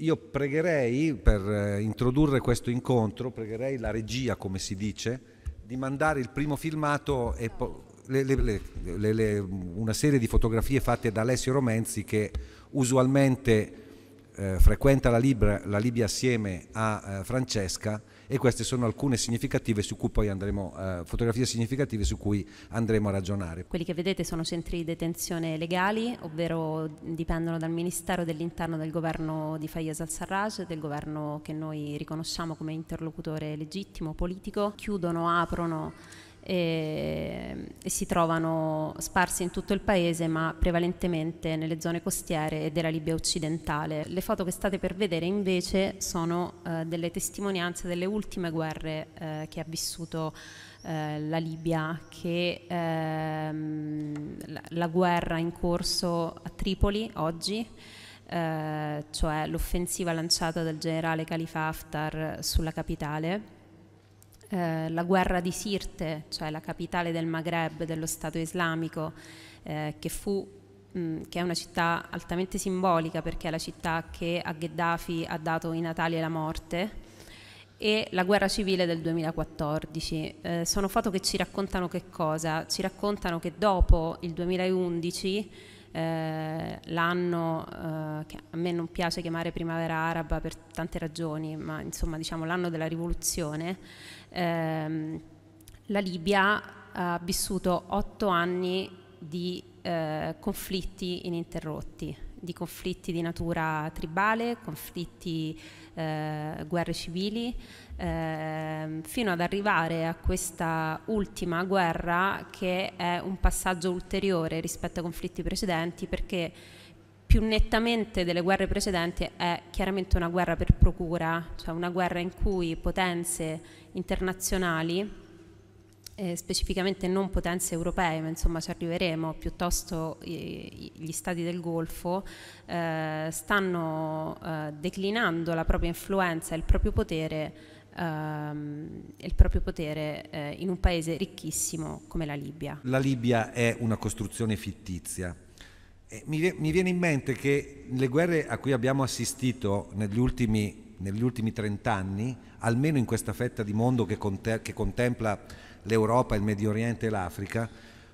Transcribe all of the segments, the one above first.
Io pregherei per eh, introdurre questo incontro, pregherei la regia, come si dice, di mandare il primo filmato e po- le, le, le, una serie di fotografie fatte da Alessio Romenzi che usualmente eh, frequenta la, Libra, la, Libia assieme a eh, Francesca e queste sono alcune significative su cui poi andremo, eh, fotografie significative su cui andremo a ragionare. Quelli che vedete sono centri di detenzione legali, ovvero dipendono dal Ministero dell'Interno del governo di Fayez al-Sarraj, del governo che noi riconosciamo come interlocutore legittimo, politico, chiudono, aprono e, e si trovano sparsi in tutto il paese ma prevalentemente nelle zone costiere e della Libia occidentale. Le foto che state per vedere invece sono eh, delle testimonianze delle ultime guerre eh, che ha vissuto eh, la Libia, che ehm, la, la guerra in corso a Tripoli oggi. Eh, cioè l'offensiva lanciata dal generale Khalifa Haftar sulla capitale eh, la guerra di Sirte, cioè la capitale del Maghreb, dello Stato islamico, eh, che, fu, mh, che è una città altamente simbolica perché è la città che a Gheddafi ha dato i Natali e la morte, e la guerra civile del 2014. Eh, sono foto che ci raccontano che cosa? Ci raccontano che dopo il 2011 eh, l'anno eh, che a me non piace chiamare primavera araba per tante ragioni, ma insomma diciamo l'anno della rivoluzione, ehm, la Libia ha vissuto otto anni di eh, conflitti ininterrotti di conflitti di natura tribale, conflitti, eh, guerre civili, eh, fino ad arrivare a questa ultima guerra che è un passaggio ulteriore rispetto ai conflitti precedenti perché più nettamente delle guerre precedenti è chiaramente una guerra per procura, cioè una guerra in cui potenze internazionali eh, specificamente non potenze europee, ma insomma ci arriveremo, piuttosto i, gli stati del Golfo, eh, stanno eh, declinando la propria influenza e il proprio potere, ehm, il proprio potere eh, in un paese ricchissimo come la Libia. La Libia è una costruzione fittizia. mi viene in mente che le guerre a cui abbiamo assistito negli ultimi negli ultimi 30 anni, almeno in questa fetta di mondo che, contempla l'Europa, il Medio Oriente e l'Africa,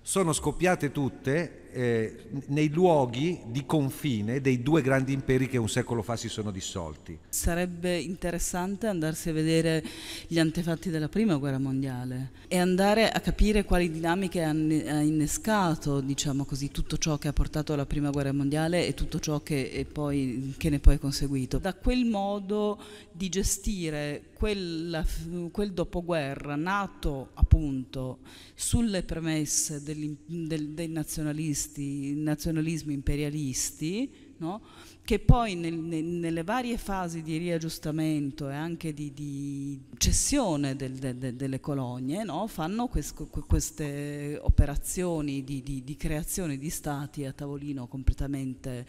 sono scoppiate tutte eh, nei luoghi di confine dei due grandi imperi che un secolo fa si sono dissolti. Sarebbe interessante andarsi a vedere gli antefatti della prima guerra mondiale e andare a capire quali dinamiche ha innescato diciamo così, tutto ciò che ha portato alla prima guerra mondiale e tutto ciò che, poi, che ne poi conseguito. Da quel modo di gestire quella, quel dopoguerra nato appunto sulle premesse del del, dei nazionalisti, nazionalismi imperialisti, no? che poi nel, nelle varie fasi di riaggiustamento e anche di, di cessione del, de, de, delle colonie no? fanno questo, queste operazioni di, di, di, creazione di stati a tavolino completamente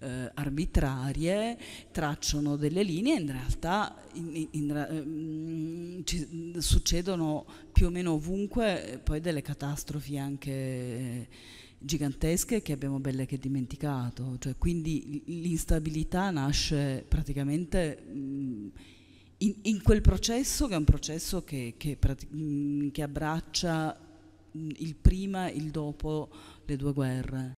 eh, arbitrarie, tracciano delle linee in realtà in, in, in, mm, ci succedono più o meno ovunque eh, poi delle catastrofi anche eh, gigantesche che abbiamo belle che dimenticato, cioè, quindi l'instabilità nasce praticamente mm, in, in, quel processo che è un processo che, che, mm, che abbraccia mm, il prima e il dopo le due guerre.